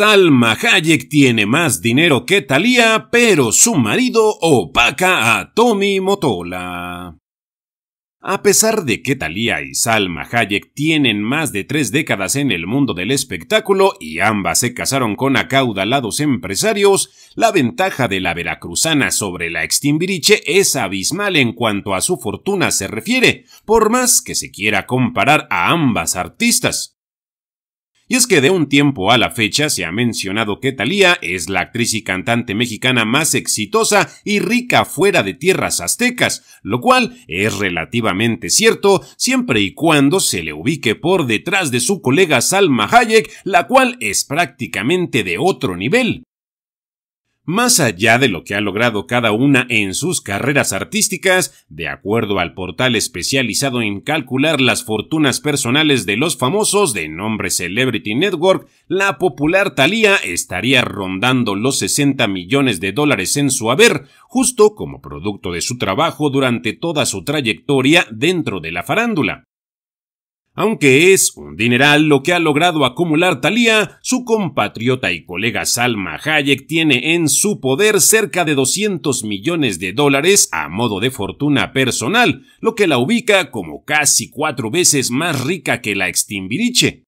Salma Hayek tiene más dinero que Thalía, pero su marido opaca a Tommy Motola. A pesar de que Thalía y Salma Hayek tienen más de tres décadas en el mundo del espectáculo y ambas se casaron con acaudalados empresarios, la ventaja de la veracruzana sobre la extimbiriche es abismal en cuanto a su fortuna se refiere, por más que se quiera comparar a ambas artistas. Y es que de un tiempo a la fecha se ha mencionado que Thalía es la actriz y cantante mexicana más exitosa y rica fuera de tierras aztecas, lo cual es relativamente cierto siempre y cuando se le ubique por detrás de su colega Salma Hayek, la cual es prácticamente de otro nivel. Más allá de lo que ha logrado cada una en sus carreras artísticas, de acuerdo al portal especializado en calcular las fortunas personales de los famosos de nombre Celebrity Network, la popular Thalía estaría rondando los 60 millones de dólares en su haber, justo como producto de su trabajo durante toda su trayectoria dentro de la farándula. Aunque es un dineral lo que ha logrado acumular talía, su compatriota y colega Salma Hayek tiene en su poder cerca de 200 millones de dólares a modo de fortuna personal, lo que la ubica como casi cuatro veces más rica que la extimbiriche.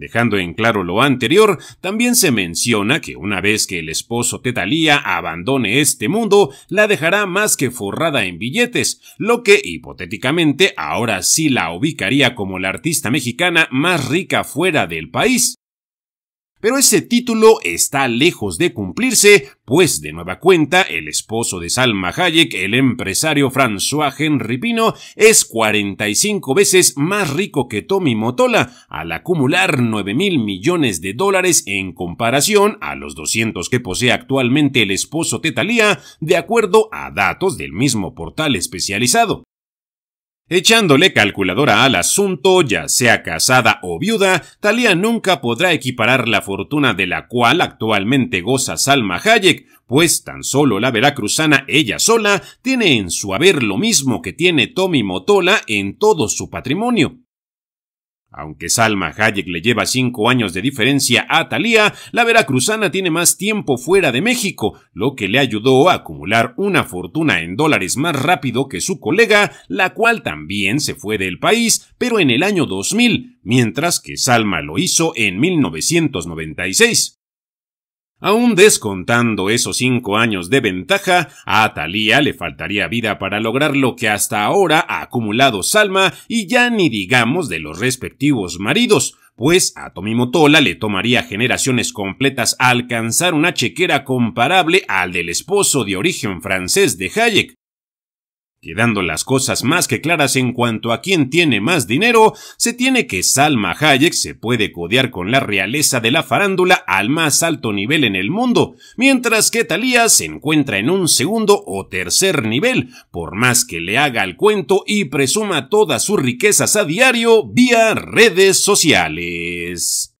Dejando en claro lo anterior, también se menciona que una vez que el esposo Tetalía abandone este mundo, la dejará más que forrada en billetes, lo que hipotéticamente ahora sí la ubicaría como la artista mexicana más rica fuera del país. Pero ese título está lejos de cumplirse, pues de nueva cuenta el esposo de Salma Hayek, el empresario François Henry Pino, es 45 veces más rico que Tommy Motola, al acumular 9 mil millones de dólares en comparación a los 200 que posee actualmente el esposo Tetalía, de acuerdo a datos del mismo portal especializado. Echándole calculadora al asunto, ya sea casada o viuda, Talía nunca podrá equiparar la fortuna de la cual actualmente goza Salma Hayek, pues tan solo la veracruzana ella sola tiene en su haber lo mismo que tiene Tommy Motola en todo su patrimonio. Aunque Salma Hayek le lleva cinco años de diferencia a Thalía, la veracruzana tiene más tiempo fuera de México, lo que le ayudó a acumular una fortuna en dólares más rápido que su colega, la cual también se fue del país, pero en el año 2000, mientras que Salma lo hizo en 1996. Aún descontando esos cinco años de ventaja, a Thalía le faltaría vida para lograr lo que hasta ahora ha acumulado Salma y ya ni digamos de los respectivos maridos, pues a Tomimotola le tomaría generaciones completas alcanzar una chequera comparable al del esposo de origen francés de Hayek, Quedando las cosas más que claras en cuanto a quién tiene más dinero, se tiene que Salma Hayek se puede codear con la realeza de la farándula al más alto nivel en el mundo, mientras que Thalía se encuentra en un segundo o tercer nivel, por más que le haga el cuento y presuma todas sus riquezas a diario vía redes sociales.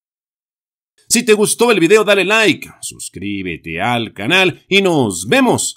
Si te gustó el video dale like, suscríbete al canal y nos vemos